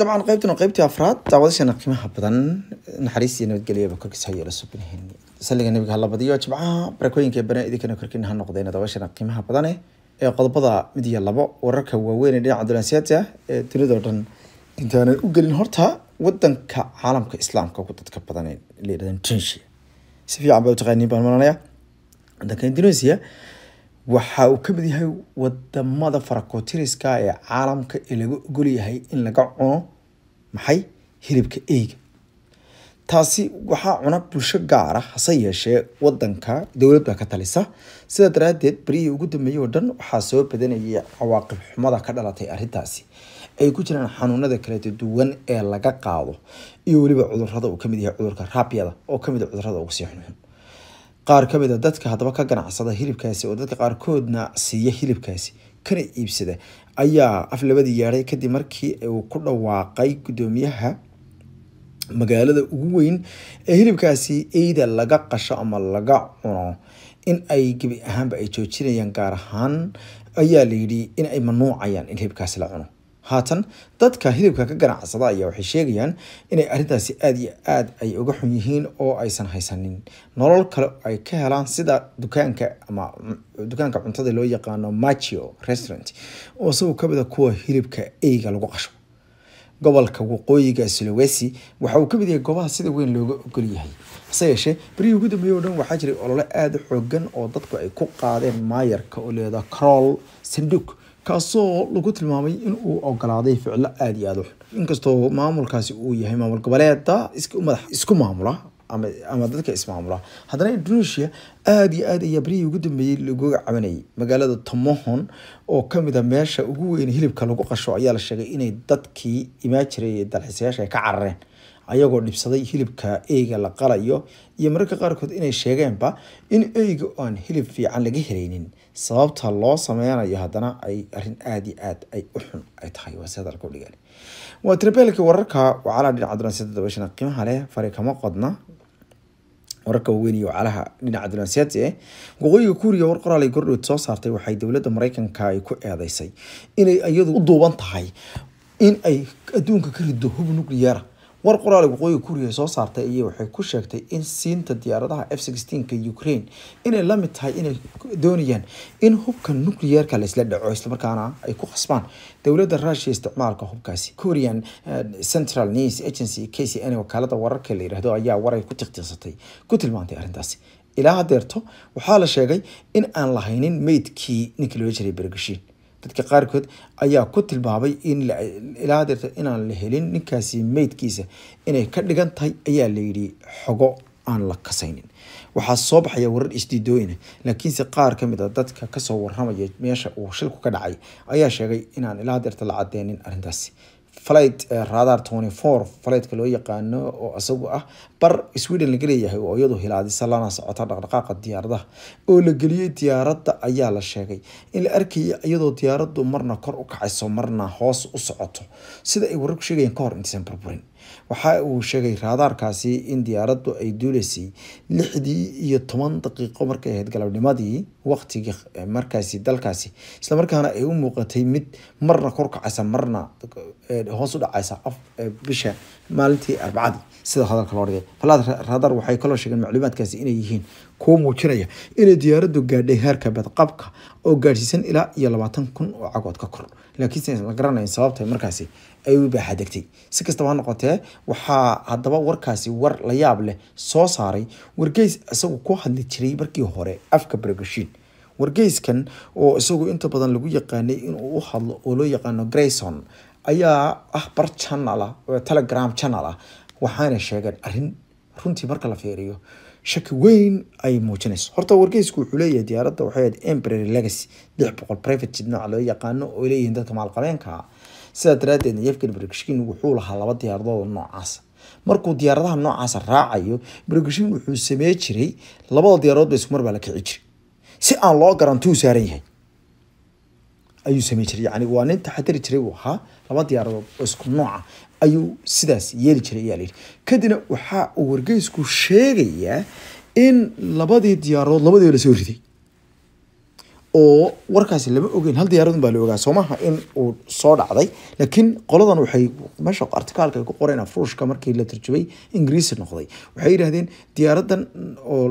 dabcan qaybtan qaybtii afraad daawadashana qiimaha badan naxariist iyo nabadgelyaba korkiisa ha yeelaso binihiin salliga nebiga hala badiyo barakooyinka bana idinkana korkiin ha noqdeen daawashana qiimaha badane ee qodobada mid iyo labo wararka waaweyn ee dhinaca dulansiyaadka ee dunidao dhan intaana u gelin horta wadanka caalamka islaamka ugu dadka badan ee la yidhahdan tunisia si fiican baa u baan maranaya wadanka indonesia waxa uu ka mid yahay wadamada farakotiriska ee caalamka ee laga ogolyahay in laga cuno maxay hilibka eyga taasi waxaa cuna bulsho gaara ah hase yeeshee wadanka dowlad ka talisa sidaa daraadeed berihii ugu dambeeyey oo dhan waxaa soo badanayay cawaaqib xumada ka dhalatay arintaasi ay ku jiraan xanuunada kaleeta duwan ee laga qaado iyo weliba cudurada uu kamid yahay cudurka rabyada oo kamid a ah cudurada ugu sii xunxun qaar ka mid a ah dadka hadaba ka ganacsada hilibkaasi oo dadka qaarkoodna siiya hilibkaasi kana iibsada ayaa af labadii yeedhay kadib markii uu ku dhawaaqay gudoomiyaha magaalada ugu weyn ee hilibkaasi eyda laga qasho ama laga cuno in ay gebi ahaanba ay joojinayaan gaar ahaan ayaa layidhi in ay manuucayaan in hilibkaasi la cuno haatan dadka hidibka ka ganacsada ayaa waxay sheegayaan inay arrintaasi aada iyo aad ay uga xun yihiin oo aysan haysanin nolol kale ay ka helaan sida dukaanka ama dukaanka cuntada loo yaqaano machio restaurant oo isagoo kamid a ah kuwa hilibka eyga lagu qasho gobolka waqooyiga sulawesi waxa uu kamid yahay goobaha sida weyn looga ogol yahay hase yeeshee berihii ugu dambeeyey oo dhan waxaa jiray olole aada u xoogan oo dadku ay ku qaadeen maayarka oo leeda carol sanduuq kaasoo lagu tilmaamay inuu ogolaaday ficilo aada iyo aada u xun inkastoo maamulkaasi uu yahay maamul goboleeda madax isku maamula ama ama dadka ismaamula haddana indonesia aada iyo aada ayaa berihii ugu dambeeyey lagoga cabanayay magaalada tomohon oo kamid a ah meesha ugu weyn hilibka lagu qasho ayaa la sheegay inay dadkii imaan jiray dalxiisayaasha ay ka carareen ayagoo dhibsaday hilibka eyga la qalayo iyo mararka qaarkood inay sheegeenba in eyga aan hilib fiican laga helaynin sababta loo sameynayo haddana ay arin aada iyo aad ay u xun ay tahay waa waa tirabeelkii wararka wacalaha dhinaca dulanseed dabashana qiimaha leh fari kama qodna wararka waaweyn iyo wacalaha dhinaca dulanseed waqooyiga kuuriya war qoraal gordhood soo saartay waxay dowladda mareykanka ay ku eedeysay inay iyadu u duuban tahay in ay adduunka ka rido hub nucleara war qoraali waqooyiga kuriya soo saartay ayay waxay ku sheegtay in siinta diyaaradaha f ka ukraine inay la mid tahay inay doonayaan in hubka nucleerka laisla dhaco islamarkaana ay ku khasbaan dowladda rusia isticmaalka hubkaasi korean eh, central news agency k c n wakaalada wararka la yidhaahdo ayaa waray ku tiqtiiqsatay ku tilmaantay arrintaasi ilaa hadeerto waxaa la sheegay in aan lahaynin meydkii ninkii loo jiray bergashiin dadka qaarkood ayaa ku tilmaamay in ilaa hadeerta inaan la helin ninkaasi meydkiisa inay ka dhigan tahay ayaa layidhi xogo aan la kasaynin waxaa soo baxaya warar isdiidooyina ah, laakiinse qaar ka mid a ah dadka kasoo waramaya meesha uu shilku ka dhacay ayaa sheegay inaan ilaa hadeerta la cadeynin arintaasi flight eh, radar twenty four flightka loo yaqaano oo isagu ah bar sweden laga leeyahay oo iyadu hilaadisa lana socota dhaqdhaqaaqa diyaaradaha oo la geliyey diyaaradda ayaa la sheegay in la arkayay iyadoo diyaaraddu marna kor u kacayso marna hoos u socoto sida ay wararku sheegayeen hor intaysan burburin waxa uu sheegay raadaarkaasi in diyaaraddu ay duuleysay lixdii iyo toban daqiiqo markay ahayd galabnimadii waqtigii markaasi dalkaasi islamarkaana ay u muuqatay mid marna korkacaysa marna hoos u dhacaysa bisha maalintii arbacadii sida hadalka loo dhigay falaad raadaar waxay kaloo sheegeen macluumaadkaasi inay yihiin kuu muujinaya inay diyaaradu gaadhay heerka qabka oo gaadhsiisan ilaa iyo labaatan kun oo cagood ka kor laakiinse la garanayn sababta markaasi ay u baaxadegtay si kastaba ha noqotee waxaa haddaba warkaasi war la yaab leh soo saaray wargeys isagu ku hadli jiray markii hore afka bergashiin wargeyskan oo isagu inta badan lagu yaqaanay inuu u hadlo oo loo yaqaano grayson ayaa ah bar channel ah oo telegram channel ah waxaana sheegeen arrin runtii marka la fiiriyo shaki weyn ay muujinayso horta wargeysku wuxuu leeyahay diyaaradda waxayd embrary legacy lix boqol private jet loo yaqaano oo leeyihiin dadka maalqabeenka sidaa daraaddeed yevgen brigishkin wuxuu lahaa laba diyaaradood noocaasa markuu diyaaradaha noocaas raacayo brigishkin wuxuu samey jiray labada diyaaradood ba isku mar baa la kici jiray si aan loo garantuu saaran yahay ayuu samey jiray yani waa nin taxadari jiray buu ahaa laba diyaaradood oo isku nooca ayuu sidaas yeeli jiray ayaa layidhi kadibna waxa uu wargeysku sheegayaa in labadii diyaarood labadiiba lasoo riday oo warkaasi lama ogeyn hal diyaaradun baa la ogaa soomaha in uu soo dhacday laakiin qoladan waxay meesha artikaalka ku qoreen afruushka ah, markii la tarjubay ingiriisi noqday waxay yidhaahdeen diyaaradan oo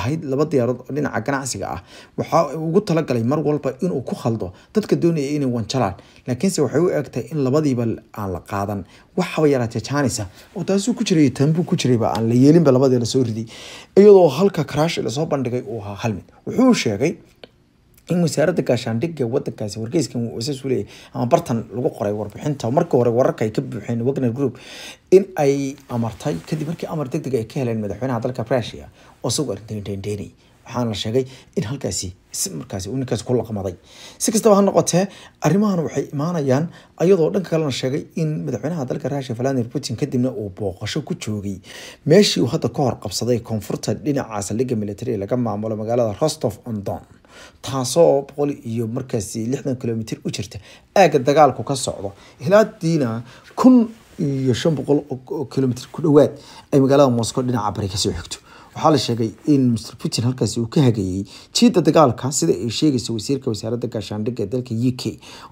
ahayd laba diyaarad dhinaca ganacsiga ah waxaa ugu talagalay mar walba inuu ku khaldo dadka doonaya inay wanjalaan laakiinse waxay u egtahay in labadiiba aan la qaadan waxaba yaraatee jaanisa oo taasuu ku jiray tanbuu ku jirayba aan la yeelinba labadii lasoo riday iyadoo halka karaashi lasoo bandhigay uu ahaa hal wuxuu sheegay in wasaaradda gaashaandhigga wadankaasi wargeyskan wasaas u ama bartan lagu qoray warbixinta markii hore wararka ay ka buuxeen wagner group in ay amartay kadib markii amar deg deg ay ka heleen madaxweynaha dalka rusia oo isagoo arrinteendeenay waxaana la sheegay in halkaasi markaasi uu ninkaasi ku laqmaday si kastaba ha noqotee arrimahan waxay imaanayaan ayadoo dhanka kalena sheegay in madaxweynaha dalka rusia valadimir putin kadibna uu booqasho ku joogay meeshii uu hadda ka hor qabsaday koonfurta dhinaca saldhigga militariga laga maamulo magaalada rostov on taasoo boqol iyo markaasi lixdan kilomitr u jirta aaga dagaalku ka socdo ilaadiina kun iyo shan boqol oo kilomitr ku dhowaad ay magaalada moscow dhinaca bari kasoo xigto waxaa la sheegay in master putin halkaasi uu ka hagayey jiida dagaalka sida ay sheegayso wasiirka wasaaradda gaashaandhigga dalka u k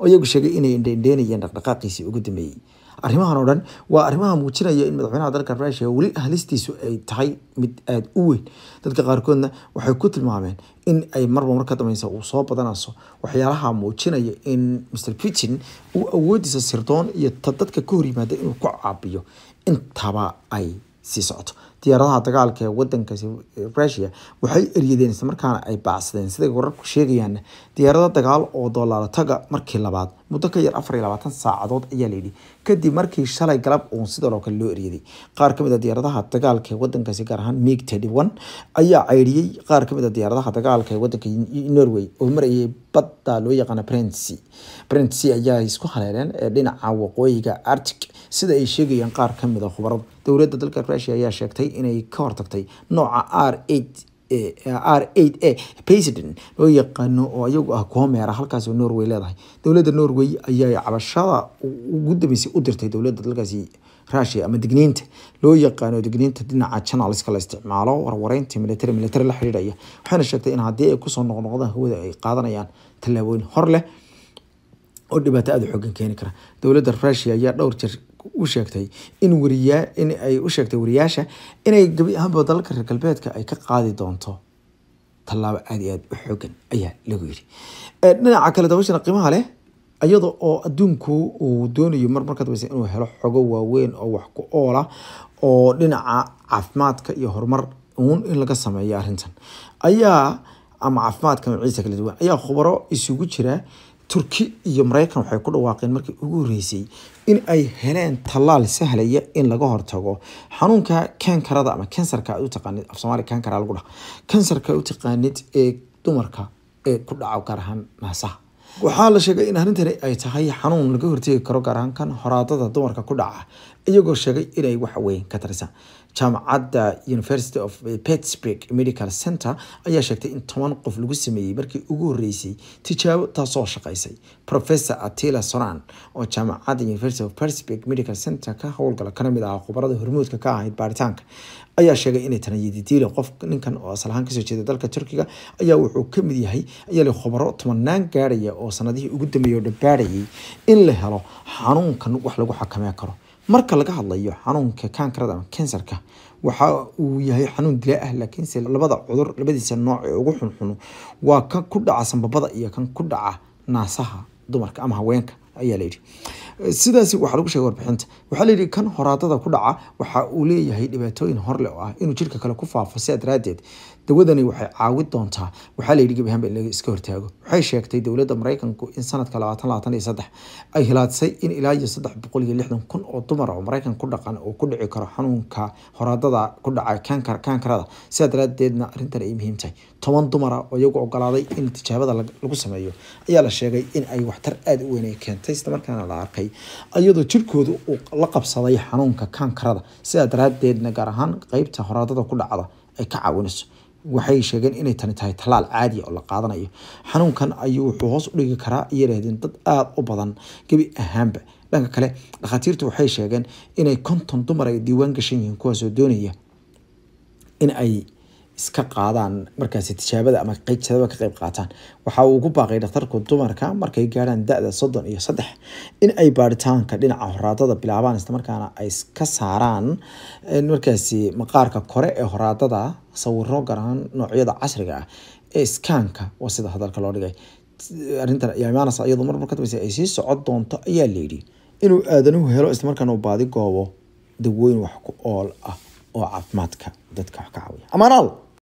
oo iyagu sheegay inay indheindheynayeen dhaqdhaqaaqiisii ugu dambeeyey arrimahan oo dhan waa arrimaha muujinaya in madaxweynaha dalkan rusia weli halistiisu ay tahay mid aada u weyn dadka qaarkoodna waxay ku tilmaameen in ay marba marka dambeysa uu soo badanayso waxyaalaha muujinaya in master putin uu awoodiisa sirdoon iyo ta dadka ka hor yimaada inuu ku caabiyo intaba ay sii socoto diyaaradaha dagaalka ee wadankaasi rusia waxay eryadeen isla ay baacsadeen siday wararku sheegayaanna diyaarada dagaal oo doolaala taga markii labaad muddo ka yar afar iyo labaatan saacadood ayaa layidhi kadib markii shalay galab uun sidoo kale loo eryaday qaar kamid a ah diyaaradaha dagaalka ee wadankaasi gaar ahaan miig tedhiwan ayaa caydhiyey qaar kamid a ah diyaaradaha dagaalka ee wadanka norway oo marayay badda loo yaqaana brency brency ayaa isku haleeleen dhinaca waqooyiga arctic sida ay sheegayaan qaar kamid a ah khubarada dowladda dalka russia ayaa sheegtay inay ka hortagtay nooca r eight r eight a president loo yaqaano oo iyagu ah koomera halkaas norway leedahay dowladda norway ayaa cabashada ugu dambeysay u dirtay dowladda dalkaasi russia ama digniinta loo yaqaano digniinta dhinaca channelska la isticmaalo warwareynta military military la xidhiidhaya waxayna sheegtay in haddii ay kusoo noqnoqdaan hawada ay qaadanayaan tallaabooyin hor leh oo dhibaato aada xoogan keeni kara dowladda rusia ayaa dhowr jeer u sheegtay in wariyaa in ay u sheegtay wariyaasha inay gebi ahaanba dalalka reer galbeedka ay ka qaadi doonto tallaabo aada iyo aada u xoogan ayaa lagu yidhi dhinaca kale dabashana qiimaha leh iyada oo adduunku uu doonayo mar inuu helo xogo waaweyn oo wax ku oola ah, oo dhinaca caafimaadka iyo horumar uun in laga sameeyo arrintan ayaa ama caafimaadka noociisa kala duwan ayaa khubaro isugu jira turki iyo maraykan waxay ku dhawaaqeen markii ugu horreysay in ay heleen tallaal sahlaya in laga hortago xanuunka kankarada ama kansarka aad u taqaanid af kankara lagu dhaha kansarka u taqaanid ee dumarka ee ku dhaca gaar ahaan naasaha waxaa la sheegay in arrintani ay tahay xanuun laga hortegi karo gaar ahaan kan horaadada dumarka ku dhaca iyagoo sheegay inay wax weyn ka tarisaan jaamacadda university of pittsburg medical center ayaa sheegtay in toban qof lagu sameeyey markii ugu horreysay tijaabo taasoo shaqeysay professor atila soran oo jaamacadda university of pittsburg medical center ka howlgala kana mid ah khubarada hormuudka ka ahayd baaritaanka ayaa sheegay inay tanayadidila qof ninkan oo asalahaan kasoo jeeda dalka turkiga ayaa wuxuu kamid yahay ayaali khubaro tobanaan gaaraya oo sanadihii ugu dambeeyay oo dhabaarayay in la helo xanuunkan wax lagu xakameen karo marka laga hadlayo xanuunka kankarada ama kansarka waxa uu yahay xanuun dilaa ah laakiinse labada cudur labadiisa nooc ee ugu xunxun waa kan ku dhaca sambabada iyo kan ku dhaca naasaha dumarka ama haweenka ayaa layidhi sidaas waxaa lagu sheegay warbixinta waxaa layidhi kan horaadada ku dhaca waxa uu leeyahay dhibaatooyin horle oo ah inuu jirka kale ku faafo sidaa daraaddeed dawadani waxay caawin doontaa waxaa layidhi gabayaanba in laga iska hortaago waxay sheegtay dowladda maraykanku in sanadka labaatan labaatan iyo saddex ay hilaadsay in ilaa iyo saddex boqol iyo lixdan kun oo dumar oo maraykan ku dhaqan oo ku dhici karo xanuunka horaadada ku dhaca kankar kankarada sidaa daraadeedna arrintan ay muhiim tahay toban dumara oo iyagu ogolaaday in tijaabada lagu sameeyo ayaa la sheegay in ay waxtar aada u weynay keentay isla la arkay iyadoo jirkoodu uu la qabsaday xanuunka kankarada sidaa daraadeedna gaar ahaan qeybta horaadada ku dhacda ay ka caawinayso waxay sheegeen inay tani tahay talaal caadiya oo la qaadanayo xanuunkan ayuu wuxuu hoos u dhigi karaa ayay yidhahdeen dad aada u badan gebi ahaanba dhanka kale dhakhaatiirta waxay sheegeen inay konton dumar ay diiwaan gashan yihiin kuwaasoo doonaya in ay iska qaadaan markaasi tijaabada ama tijaabada ka qayb qaataan waxa uu ugu baaqay dhakhtarku dumarka markay gaaraan da-da soddon iyo saddex in ay baaritaanka dhinaca horaadada bilaabaan islamarkaana ay iska saaraan markaasi maqaarka kore ee horaadada sawiro garaan noocyada casriga ah ee iskaanka waa sida hadalka loo dhigay arrintan ayaa imaanas iyadoo marmar ka dambeysay ay sii socon doonto ayaa layidhi inuu aadanuhu helo islamarkaana uu baadi goobo daweyn wax ku ool ah oo caafimaadka dadka wax ka caawiya amaanal